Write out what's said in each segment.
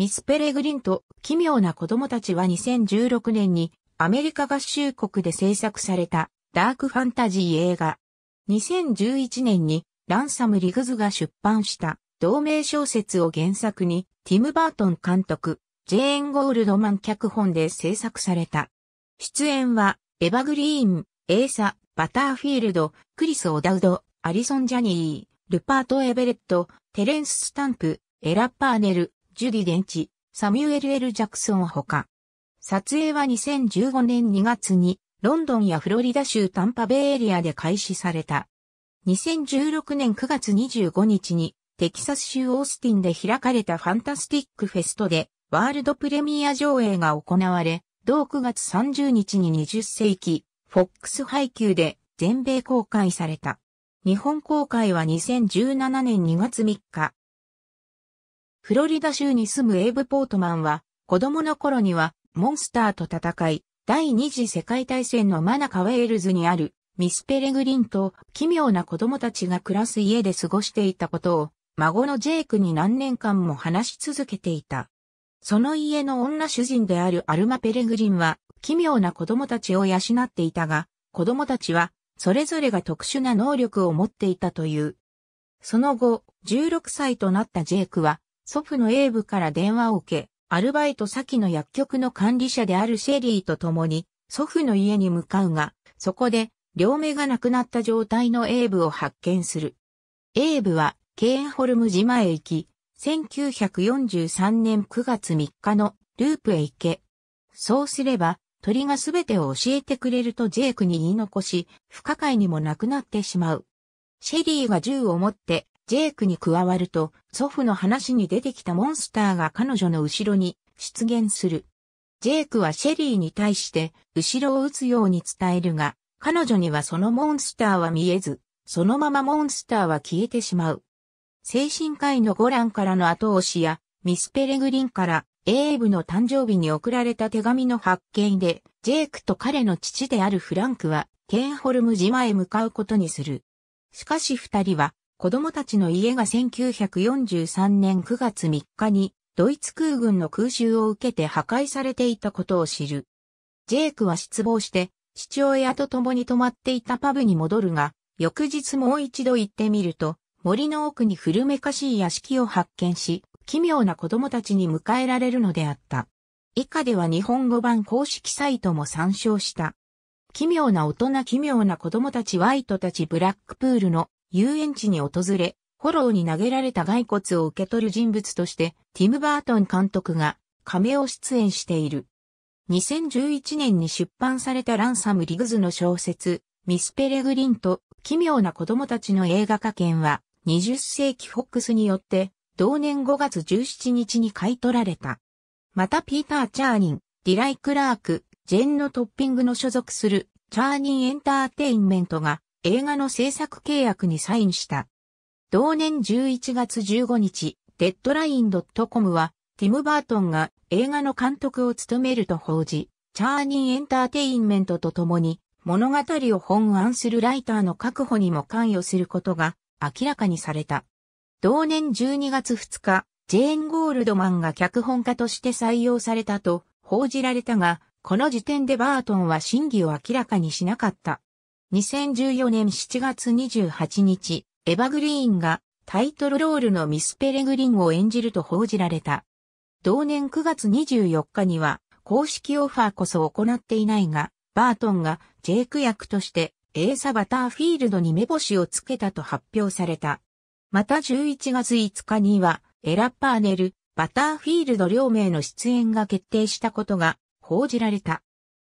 ミス・ペレグリンと奇妙な子供たちは2016年にアメリカ合衆国で制作されたダークファンタジー映画。2011年にランサム・リグズが出版した同名小説を原作にティム・バートン監督、ジェーン・ゴールドマン脚本で制作された。出演はエヴァグリーン、エーサ、バターフィールド、クリス・オダウド、アリソン・ジャニー、ルパート・エベレット、テレンス・スタンプ、エラ・パーネル、ジュディ・デンチ、サミュエル・エル・ジャクソンほか。撮影は2015年2月に、ロンドンやフロリダ州タンパベイエリアで開始された。2016年9月25日に、テキサス州オースティンで開かれたファンタスティックフェストで、ワールドプレミア上映が行われ、同9月30日に20世紀、フォックス配給で全米公開された。日本公開は2017年2月3日、フロリダ州に住むエイブ・ポートマンは、子供の頃には、モンスターと戦い、第二次世界大戦のマナカウェールズにある、ミス・ペレグリンと奇妙な子供たちが暮らす家で過ごしていたことを、孫のジェイクに何年間も話し続けていた。その家の女主人であるアルマ・ペレグリンは、奇妙な子供たちを養っていたが、子供たちは、それぞれが特殊な能力を持っていたという。その後、16歳となったジェイクは、祖父のエーブから電話を受け、アルバイト先の薬局の管理者であるシェリーと共に、祖父の家に向かうが、そこで、両目がなくなった状態のエーブを発見する。エーブは、ケーンホルム島へ行き、1943年9月3日のループへ行け。そうすれば、鳥がすべてを教えてくれるとジェイクに言い残し、不可解にもなくなってしまう。シェリーが銃を持ってジェイクに加わると、祖父の話に出てきたモンスターが彼女の後ろに出現する。ジェイクはシェリーに対して後ろを撃つように伝えるが、彼女にはそのモンスターは見えず、そのままモンスターは消えてしまう。精神科医のゴランからの後押しや、ミスペレグリンからエーブの誕生日に送られた手紙の発見で、ジェイクと彼の父であるフランクは、ケンホルム島へ向かうことにする。しかし二人は、子供たちの家が1943年9月3日にドイツ空軍の空襲を受けて破壊されていたことを知る。ジェイクは失望して父親と共に泊まっていたパブに戻るが、翌日もう一度行ってみると、森の奥に古めかしい屋敷を発見し、奇妙な子供たちに迎えられるのであった。以下では日本語版公式サイトも参照した。奇妙な大人奇妙な子供たちワイトたちブラックプールの遊園地に訪れ、フォローに投げられた骸骨を受け取る人物として、ティム・バートン監督が名を出演している。2011年に出版されたランサム・リグズの小説、ミス・ペレグリンと奇妙な子供たちの映画化権は、20世紀フォックスによって、同年5月17日に買い取られた。またピーター・チャーニン、ディライ・クラーク、ジェンのトッピングの所属するチャーニンエンターテインメントが映画の制作契約にサインした。同年11月15日、デッドライン .com は、ティム・バートンが映画の監督を務めると報じ、チャーニンエンターテインメントと共に、物語を本案するライターの確保にも関与することが明らかにされた。同年12月2日、ジェーン・ゴールドマンが脚本家として採用されたと報じられたが、この時点でバートンは真偽を明らかにしなかった。2014年7月28日、エヴァグリーンがタイトルロールのミス・ペレグリンを演じると報じられた。同年9月24日には、公式オファーこそ行っていないが、バートンがジェイク役としてエーサ・バターフィールドに目星をつけたと発表された。また11月5日には、エラ・パーネル、バターフィールド両名の出演が決定したことが報じられた。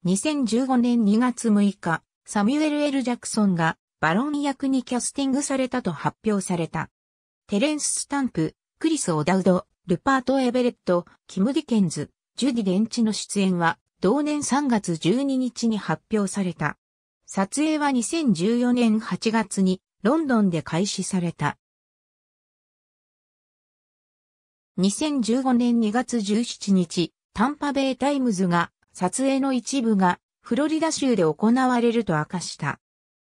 2015年2月6日、サミュエル・エル・ジャクソンがバロン役にキャスティングされたと発表された。テレンス・スタンプ、クリス・オダウド、ルパート・エベレット、キム・ディケンズ、ジュディ・デンチの出演は同年3月12日に発表された。撮影は2014年8月にロンドンで開始された。2015年2月17日、タンパベイタイムズが撮影の一部がフロリダ州で行われると明かした。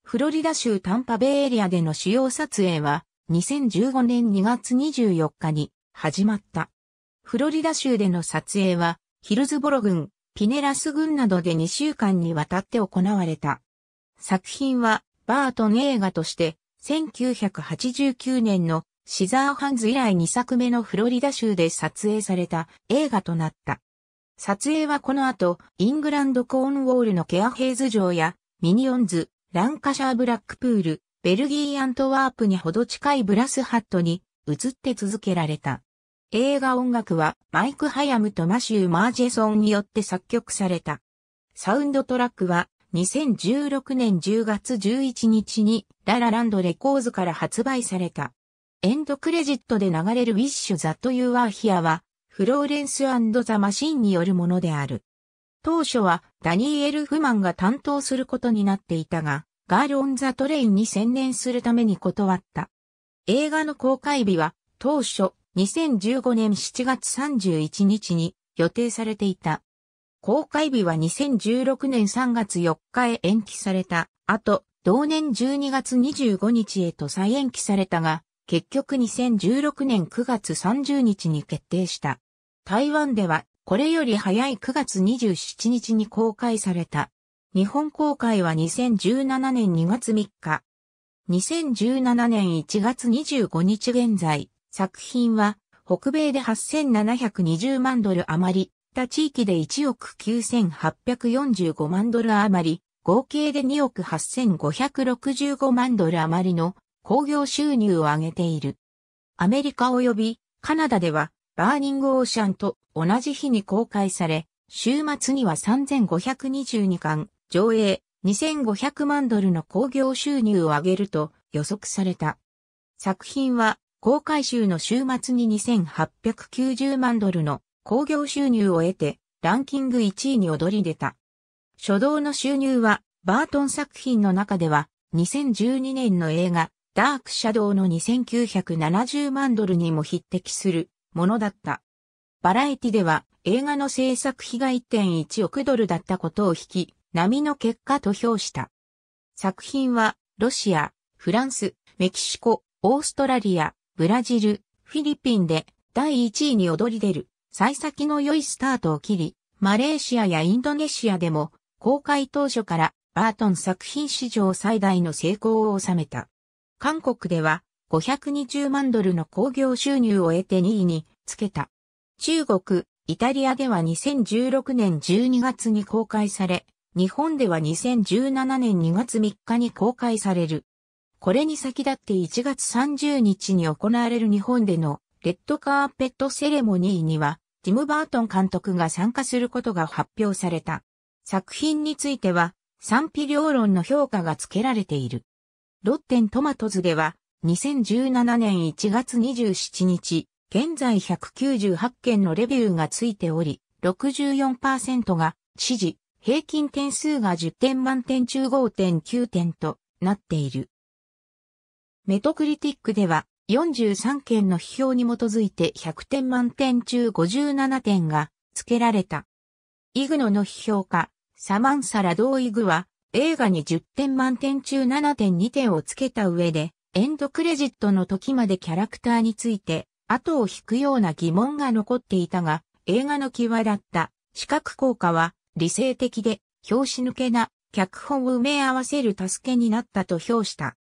フロリダ州タンパベイエリアでの主要撮影は2015年2月24日に始まった。フロリダ州での撮影はヒルズボロ郡、ピネラス郡などで2週間にわたって行われた。作品はバートン映画として1989年のシザーハンズ以来2作目のフロリダ州で撮影された映画となった。撮影はこの後、イングランド・コーンウォールのケアヘイズ城や、ミニオンズ、ランカシャー・ブラックプール、ベルギー・アントワープにほど近いブラスハットに移って続けられた。映画音楽はマイク・ハヤムとマシュー・マージェソンによって作曲された。サウンドトラックは2016年10月11日にララランドレコーズから発売された。エンドクレジットで流れるウィッシュ・ザ・ト・いうアーヒアはフローレンスザ・マシンによるものである。当初はダニーエル・フマンが担当することになっていたが、ガール・オン・ザ・トレインに専念するために断った。映画の公開日は当初2015年7月31日に予定されていた。公開日は2016年3月4日へ延期された後、同年12月25日へと再延期されたが、結局2016年9月30日に決定した。台湾ではこれより早い9月27日に公開された。日本公開は2017年2月3日。2017年1月25日現在、作品は北米で8720万ドル余り、他地域で1億9845万ドル余り、合計で2億8565万ドル余りの興行収入を上げている。アメリカ及びカナダではバーニングオーシャンと同じ日に公開され、週末には3522巻上映2500万ドルの興行収入を上げると予測された。作品は公開週の週末に2890万ドルの興行収入を得てランキング1位に躍り出た。初動の収入はバートン作品の中では2012年の映画ダークシャドウの2970万ドルにも匹敵するものだった。バラエティでは映画の制作費が1.1億ドルだったことを引き、波の結果と評した。作品はロシア、フランス、メキシコ、オーストラリア、ブラジル、フィリピンで第1位に躍り出る、最先の良いスタートを切り、マレーシアやインドネシアでも公開当初からバートン作品史上最大の成功を収めた。韓国では520万ドルの興行収入を得て2位につけた。中国、イタリアでは2016年12月に公開され、日本では2017年2月3日に公開される。これに先立って1月30日に行われる日本でのレッドカーペットセレモニーには、ティム・バートン監督が参加することが発表された。作品については、賛否両論の評価がつけられている。ロッテントマトズでは、2017年1月27日、現在198件のレビューがついており、64%が支持、平均点数が10点満点中5.9点となっている。メトクリティックでは43件の批評に基づいて100点満点中57点が付けられた。イグノの批評家、サマンサラドーイグは映画に10点満点中7.2点をつけた上で、エンドクレジットの時までキャラクターについて、後を引くような疑問が残っていたが、映画の際だった視覚効果は理性的で、表紙抜けな脚本を埋め合わせる助けになったと評した。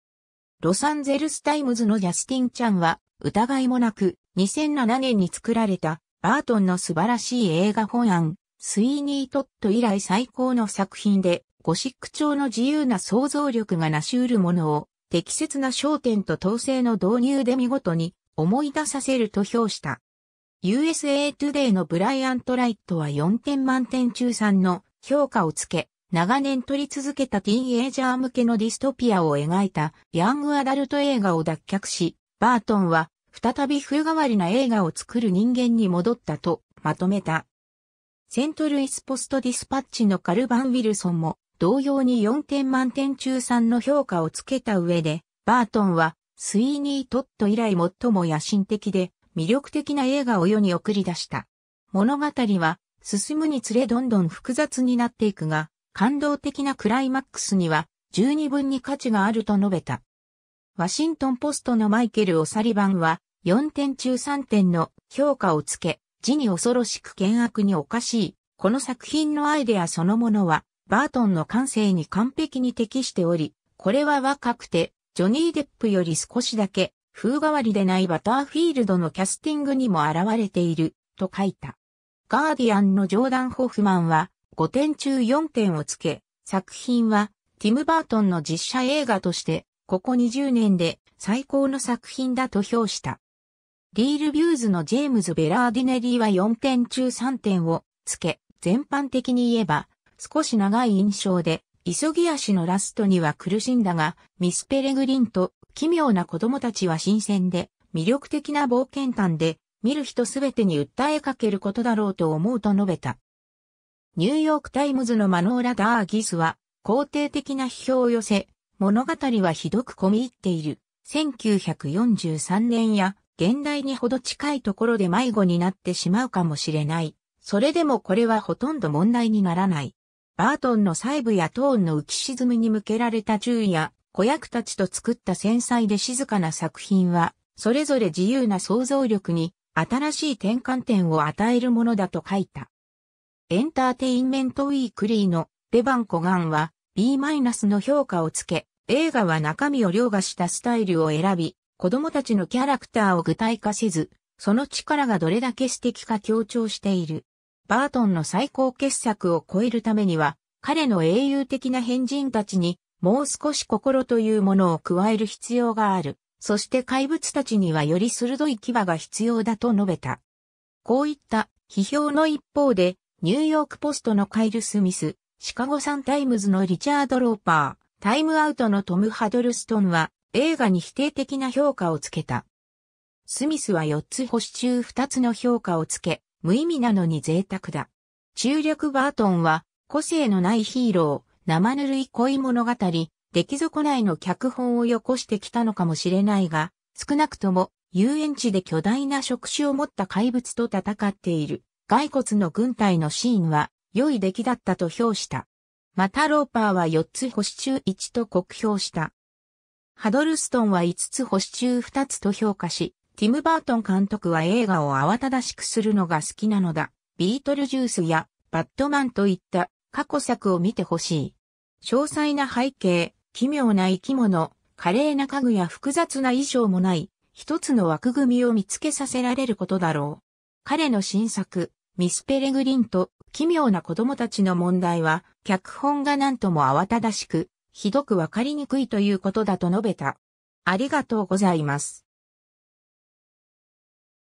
ロサンゼルスタイムズのジャスティン・ちゃんは、疑いもなく、2007年に作られた、バートンの素晴らしい映画本案、スイーニー・トット以来最高の作品で、ゴシック調の自由な想像力が成し得るものを、適切な焦点と統制の導入で見事に思い出させると評した。USA Today のブライアント・ライトは4点満点中3の評価をつけ、長年撮り続けたティーンエイジャー向けのディストピアを描いたヤングアダルト映画を脱却し、バートンは再び風変わりな映画を作る人間に戻ったとまとめた。セントルイスポストディスパッチのカルバン・ウィルソンも同様に4点満点中3の評価をつけた上で、バートンはスイーニー・トット以来最も野心的で魅力的な映画を世に送り出した。物語は進むにつれどんどん複雑になっていくが、感動的なクライマックスには十二分に価値があると述べた。ワシントンポストのマイケル・オサリバンは4点中3点の評価をつけ、字に恐ろしく険悪におかしい。この作品のアイデアそのものはバートンの感性に完璧に適しており、これは若くて、ジョニー・デップより少しだけ、風変わりでないバターフィールドのキャスティングにも現れている、と書いた。ガーディアンのジョーダン・ホフマンは、5点中4点をつけ、作品は、ティム・バートンの実写映画として、ここ20年で最高の作品だと評した。リール・ビューズのジェームズ・ベラーディネリーは4点中3点をつけ、全般的に言えば、少し長い印象で、急ぎ足のラストには苦しんだが、ミス・ペレグリンと奇妙な子供たちは新鮮で、魅力的な冒険譚で、見る人すべてに訴えかけることだろうと思うと述べた。ニューヨークタイムズのマノーラ・ダーギスは、肯定的な批評を寄せ、物語はひどく込み入っている。1943年や現代にほど近いところで迷子になってしまうかもしれない。それでもこれはほとんど問題にならない。バートンの細部やトーンの浮き沈みに向けられた注意や、子役たちと作った繊細で静かな作品は、それぞれ自由な想像力に新しい転換点を与えるものだと書いた。エンターテインメントウィークリーのデバン・コガンは B- の評価をつけ、映画は中身を凌駕したスタイルを選び、子供たちのキャラクターを具体化せず、その力がどれだけ素敵か強調している。バートンの最高傑作を超えるためには、彼の英雄的な変人たちに、もう少し心というものを加える必要がある。そして怪物たちにはより鋭い牙が必要だと述べた。こういった批評の一方で、ニューヨークポストのカイル・スミス、シカゴサンタイムズのリチャード・ローパー、タイムアウトのトム・ハドルストンは映画に否定的な評価をつけた。スミスは4つ星中2つの評価をつけ、無意味なのに贅沢だ。中略バートンは、個性のないヒーロー、生ぬるい恋物語、出来損ないの脚本をよこしてきたのかもしれないが、少なくとも遊園地で巨大な触手を持った怪物と戦っている骸骨の軍隊のシーンは良い出来だったと評した。またローパーは4つ星中1と酷評した。ハドルストンは5つ星中2つと評価し、ティム・バートン監督は映画を慌ただしくするのが好きなのだ。ビートルジュースやバットマンといった過去作を見てほしい。詳細な背景、奇妙な生き物、華麗な家具や複雑な衣装もない、一つの枠組みを見つけさせられることだろう。彼の新作、ミス・ペレグリンと奇妙な子供たちの問題は、脚本が何とも慌ただしく、ひどくわかりにくいということだと述べた。ありがとうございます。